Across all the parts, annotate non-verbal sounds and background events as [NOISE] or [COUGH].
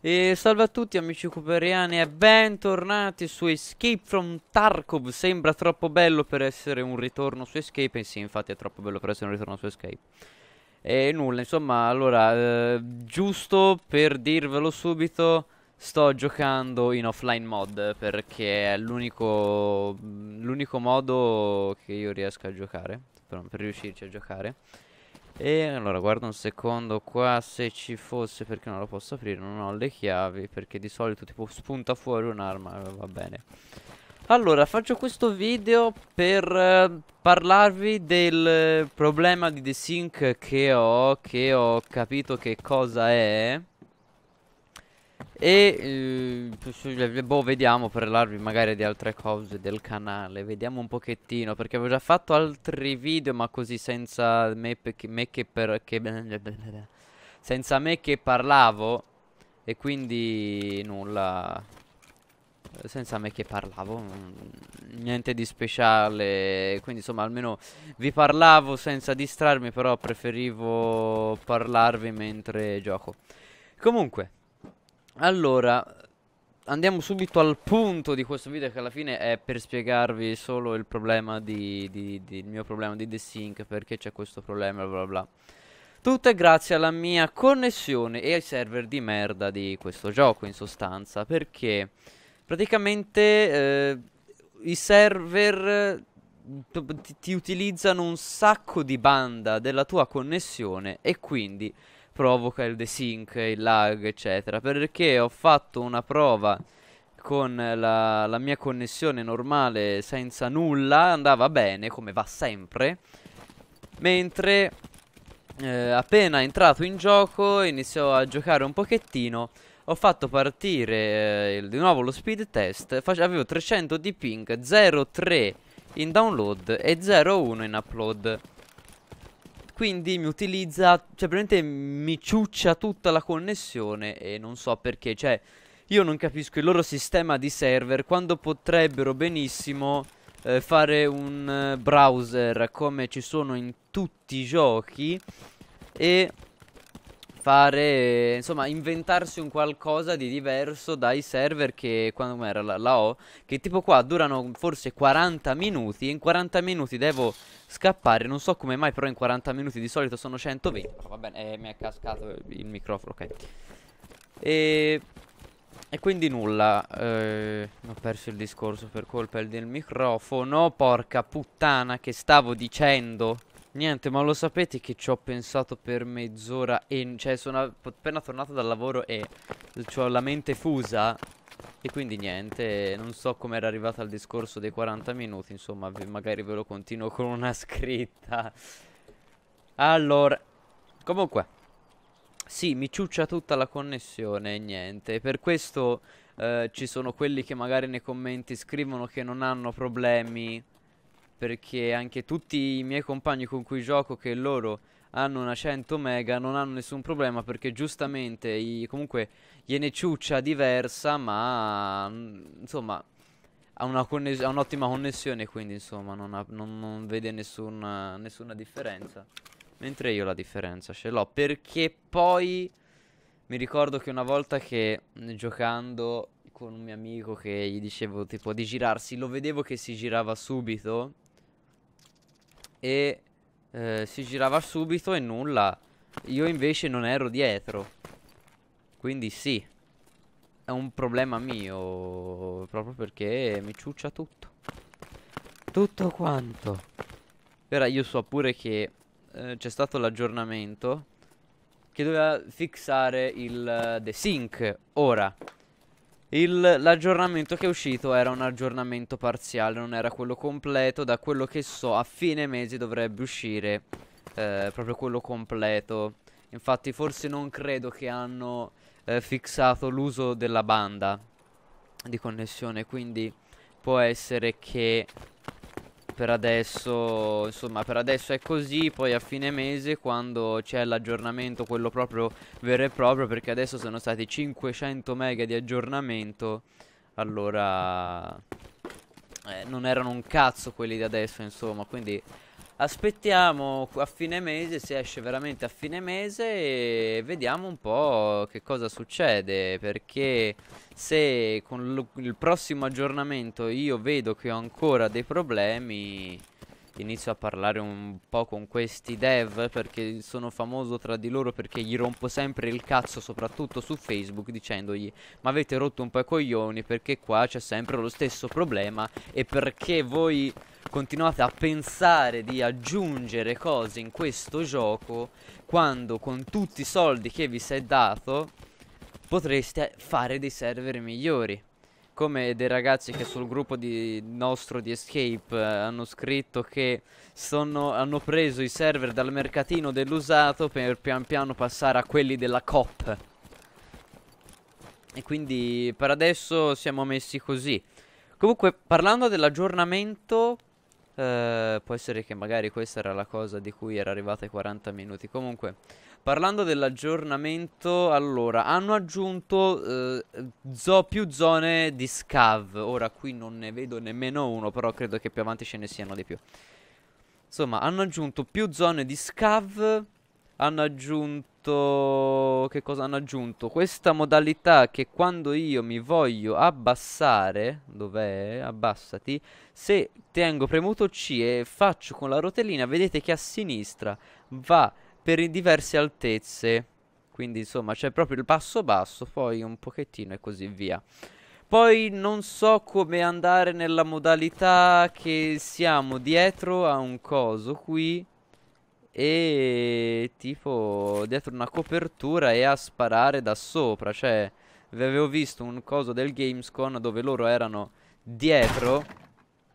E salve a tutti amici cuperiani e bentornati su Escape from Tarkov Sembra troppo bello per essere un ritorno su Escape E sì, infatti è troppo bello per essere un ritorno su Escape E nulla, insomma, allora, eh, giusto per dirvelo subito Sto giocando in offline mod perché è l'unico modo che io riesco a giocare Per riuscirci a giocare e allora guarda un secondo qua se ci fosse perché non lo posso aprire, non ho le chiavi perché di solito tipo spunta fuori un'arma, eh, va bene. Allora faccio questo video per eh, parlarvi del eh, problema di desync che ho, che ho capito che cosa è e eh, boh, vediamo parlarvi magari di altre cose del canale. Vediamo un pochettino. Perché avevo già fatto altri video, ma così senza me, me che per. Che, senza me che parlavo. E quindi nulla. Senza me che parlavo. Mm, niente di speciale. Quindi insomma almeno vi parlavo senza distrarmi. Però preferivo parlarvi mentre gioco. Comunque. Allora, andiamo subito al punto di questo video che alla fine è per spiegarvi solo il problema di, di, di il mio problema di desync perché c'è questo problema bla bla bla. Tutto è grazie alla mia connessione e ai server di merda di questo gioco in sostanza perché praticamente eh, i server ti utilizzano un sacco di banda della tua connessione e quindi provoca il desync, il lag, eccetera. Perché ho fatto una prova con la, la mia connessione normale senza nulla, andava bene, come va sempre. Mentre eh, appena entrato in gioco iniziò a giocare un pochettino ho fatto partire eh, il, di nuovo lo speed test avevo 300 di ping 0.3 in download e 0.1 in upload quindi mi utilizza, cioè praticamente mi ciuccia tutta la connessione e non so perché, cioè io non capisco il loro sistema di server quando potrebbero benissimo eh, fare un eh, browser come ci sono in tutti i giochi e fare, eh, insomma, inventarsi un qualcosa di diverso dai server che, quando era la, la O, che tipo qua durano forse 40 minuti e in 40 minuti devo scappare, non so come mai, però in 40 minuti di solito sono 120, oh, va bene, eh, mi è cascato il microfono, ok. E, e quindi nulla, eh, ho perso il discorso per colpa del microfono, porca puttana che stavo dicendo... Niente, ma lo sapete che ci ho pensato per mezz'ora e... Cioè, sono appena tornato dal lavoro e ho la mente fusa e quindi niente, non so come era arrivata al discorso dei 40 minuti, insomma, magari ve lo continuo con una scritta. Allora, comunque, sì, mi ciuccia tutta la connessione, e niente, per questo eh, ci sono quelli che magari nei commenti scrivono che non hanno problemi perché anche tutti i miei compagni con cui gioco che loro hanno una 100 mega non hanno nessun problema perché giustamente i, comunque gliene ciuccia diversa ma mm, insomma ha, un'ottima connes un connessione quindi insomma non, ha, non, non vede nessuna, nessuna differenza mentre io la differenza ce l'ho perché poi mi ricordo che una volta che mm, giocando con un mio amico che gli dicevo tipo di girarsi lo vedevo che si girava subito e eh, si girava subito e nulla. Io invece non ero dietro. Quindi sì, è un problema mio, proprio perché mi ciuccia tutto. Tutto quanto. Ora io so pure che eh, c'è stato l'aggiornamento che doveva fissare il uh, The Sync ora. L'aggiornamento che è uscito era un aggiornamento parziale, non era quello completo. Da quello che so, a fine mese dovrebbe uscire eh, proprio quello completo. Infatti, forse non credo che hanno eh, fissato l'uso della banda di connessione. Quindi può essere che per adesso, insomma, per adesso è così, poi a fine mese quando c'è l'aggiornamento, quello proprio vero e proprio, perché adesso sono stati 500 mega di aggiornamento, allora eh, non erano un cazzo quelli di adesso, insomma, quindi Aspettiamo a fine mese, se esce veramente a fine mese, e vediamo un po' che cosa succede, perché se con il prossimo aggiornamento io vedo che ho ancora dei problemi inizio a parlare un po' con questi dev perché sono famoso tra di loro perché gli rompo sempre il cazzo soprattutto su Facebook dicendogli ma avete rotto un po' i coglioni perché qua c'è sempre lo stesso problema e perché voi continuate a pensare di aggiungere cose in questo gioco quando con tutti i soldi che vi si è dato potreste fare dei server migliori come dei ragazzi che sul gruppo di nostro di Escape eh, hanno scritto che sono, hanno preso i server dal mercatino dell'usato per pian piano passare a quelli della COP. E quindi per adesso siamo messi così. Comunque, parlando dell'aggiornamento, eh, può essere che magari questa era la cosa di cui era arrivata ai 40 minuti. Comunque, parlando dell'aggiornamento, allora, hanno aggiunto eh, zo più zone di scav. Ora qui non ne vedo nemmeno uno, però credo che più avanti ce ne siano di più. Insomma, hanno aggiunto più zone di scav, hanno aggiunto aggiunto che cosa hanno aggiunto? Questa modalità che quando io mi voglio abbassare, dov'è? Abbassati, se tengo premuto C e faccio con la rotellina, vedete che a sinistra va per diverse altezze. Quindi insomma c'è proprio il passo basso, poi un pochettino e così via. Poi non so come andare nella modalità che siamo dietro a un coso qui. E tipo dietro una copertura e a sparare da sopra Cioè vi avevo visto un coso del Gamescon dove loro erano dietro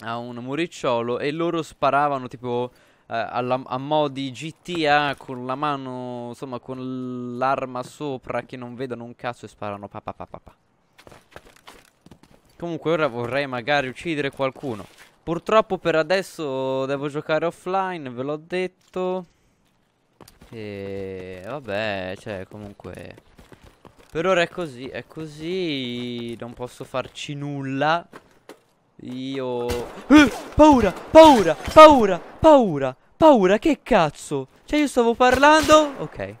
a un muricciolo E loro sparavano tipo eh, alla, a mo' di GTA con la mano, insomma, con l'arma sopra che non vedono un cazzo e sparano pa pa pa pa pa. Comunque ora vorrei magari uccidere qualcuno. Purtroppo per adesso devo giocare offline, ve l'ho detto. E vabbè, cioè comunque... Per ora è così, è così, non posso farci nulla. Io... Eh, paura, paura, paura, paura, paura, che cazzo? Cioè io stavo parlando... Ok.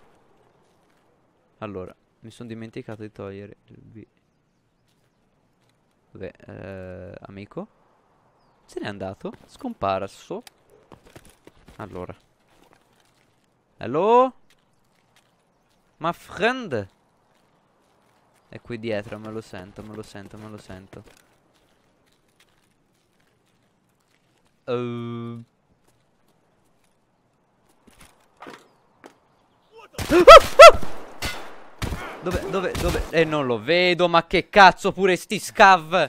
Allora, mi sono dimenticato di togliere il... B. Vabbè, eh, amico. Se n'è andato. Scomparso. Allora. Hello? Ma friend? È qui dietro, me lo sento, me lo sento, me lo sento. Uh. [GASPS] Dove, dove, dove? Eh, non lo vedo, ma che cazzo pure sti scav!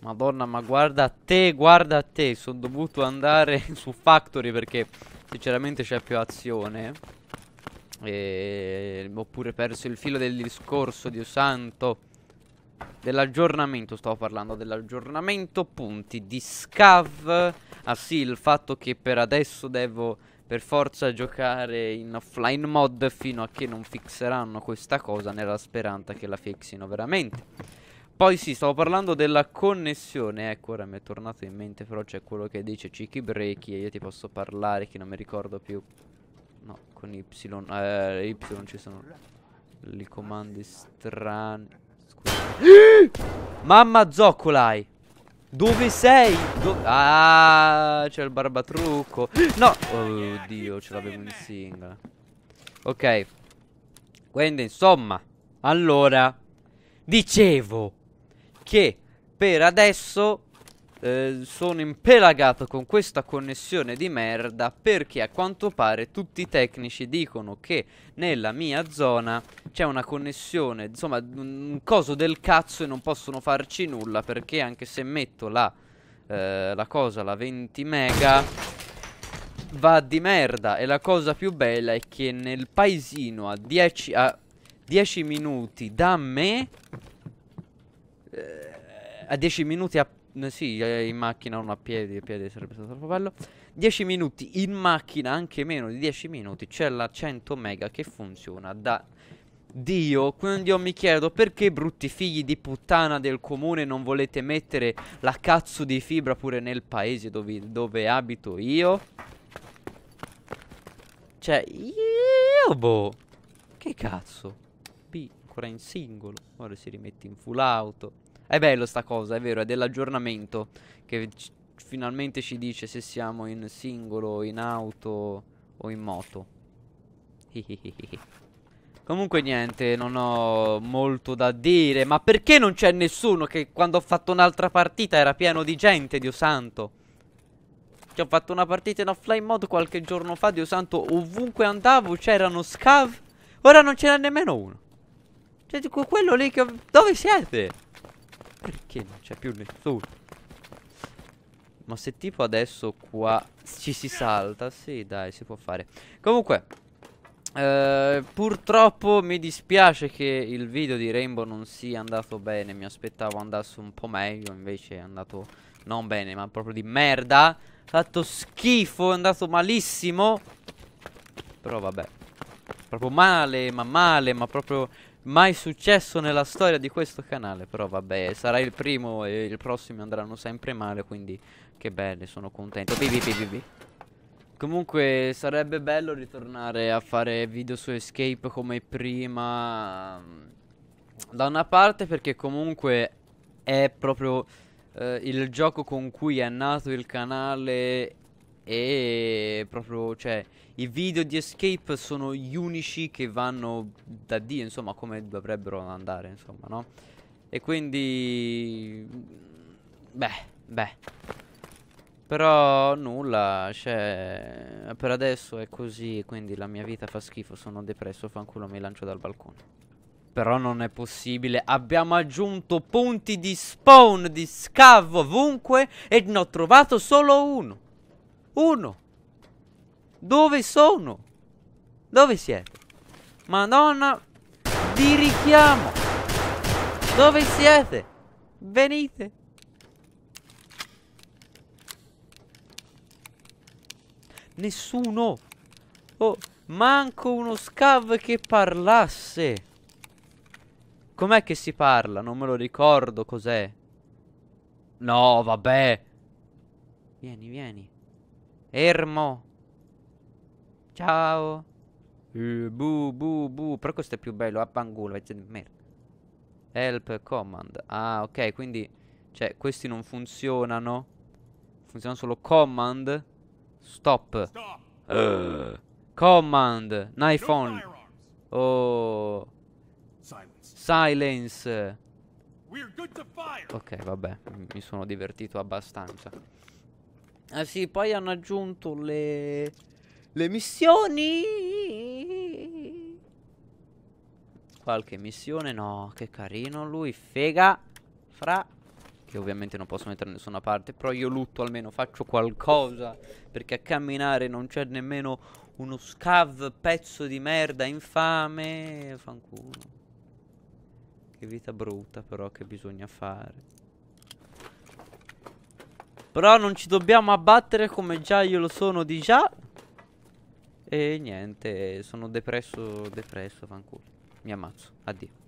Madonna, ma guarda te, guarda te. Sono dovuto andare [LAUGHS] su Factory perché sinceramente c'è più azione. E... Ho pure perso il filo del discorso, Dio santo. Dell'aggiornamento, stavo parlando dell'aggiornamento, punti di scav. Ah sì, il fatto che per adesso devo per forza giocare in offline mod fino a che non fixeranno questa cosa nella speranza che la fixino veramente. Poi sì, stavo parlando della connessione, ecco ora mi è tornato in mente però c'è quello che dice Cicchi Breaky e io ti posso parlare che non mi ricordo più. No, con Y, eh, Y ci sono i comandi strani. Scusa. Mamma zoccolai! Dove sei? Dove... Ah, c'è il barbatrucco. No! Oddio, ce l'avevo in singola. Ok. Quindi, insomma. Allora. Dicevo che per adesso eh, sono impelagato con questa connessione di merda perché a quanto pare tutti i tecnici dicono che nella mia zona c'è una connessione, insomma un coso del cazzo e non possono farci nulla perché anche se metto la, eh, la cosa, la 20 mega va di merda e la cosa più bella è che nel paesino a 10, a 10 minuti da me eh, a 10 minuti a, sì, eh, in macchina, non a piedi, a piedi sarebbe stato troppo bello. 10 minuti in macchina, anche meno di 10 minuti, c'è la 100 mega che funziona da Dio, quindi io mi chiedo perché brutti figli di puttana del comune non volete mettere la cazzo di fibra pure nel paese dove, dove abito io? Cioè, io boh, che cazzo? ancora in singolo. Ora si rimette in full auto. È bello sta cosa, è vero, è dell'aggiornamento che finalmente ci dice se siamo in singolo, in auto o in moto. [LAUGHS] Comunque niente, non ho molto da dire, ma perché non c'è nessuno che quando ho fatto un'altra partita era pieno di gente, Dio santo? Cioè ho fatto una partita in offline mod qualche giorno fa, Dio santo, ovunque andavo c'erano scav, ora non ce n'è nemmeno uno. Cioè, quello lì che... Dove siete? Perché non c'è più nessuno? Ma se tipo adesso qua ci si salta, sì, dai, si può fare. Comunque, eh, purtroppo mi dispiace che il video di Rainbow non sia andato bene. Mi aspettavo andasse un po' meglio, invece è andato non bene, ma proprio di merda. Fatto schifo, è andato malissimo. Però vabbè, proprio male, ma male, ma proprio mai successo nella storia di questo canale Però vabbè sarà il primo e il prossimo andranno sempre male Quindi che belli sono contento Bibi bibi bibi Comunque sarebbe bello ritornare a fare video su Escape come prima mm, Da una parte perché comunque è proprio eh, il gioco con cui è nato il canale e proprio, cioè, i video di Escape sono gli unici che vanno da Dio, insomma, come dovrebbero andare, insomma, no? E quindi... Beh, beh. Però nulla, cioè, per adesso è così, quindi la mia vita fa schifo, sono depresso, fanculo, mi lancio dal balcone. Però non è possibile, abbiamo aggiunto punti di spawn, di scavo ovunque e ne ho trovato solo uno. Uno. Dove sono? Dove siete? Madonna, vi richiamo. Dove siete? Venite. Nessuno. Oh, manco uno scav che parlasse. Com'è che si parla? Non me lo ricordo cos'è. No, vabbè. Vieni, vieni. Ermo. Ciao. Eh, bu, bu, bu. Però questo è più bello. Appangulo, Help command. Ah, ok, quindi... Cioè, questi non funzionano. Funzionano solo command. Stop. Stop. Uh. Command. Knife on. Oh. Silence. Silence. Ok, vabbè. Mi sono divertito abbastanza. Ah sì, poi hanno aggiunto le... Le missioni! Qualche missione, no, che carino lui, fega, fra... Che ovviamente non posso mettere da nessuna parte, però io lutto almeno, faccio qualcosa, perché a camminare non c'è nemmeno uno scav pezzo di merda infame, fanculo. Che vita brutta però che bisogna fare. Però non ci dobbiamo abbattere come già io lo sono di già E niente Sono depresso Depresso fanculo Mi ammazzo Addio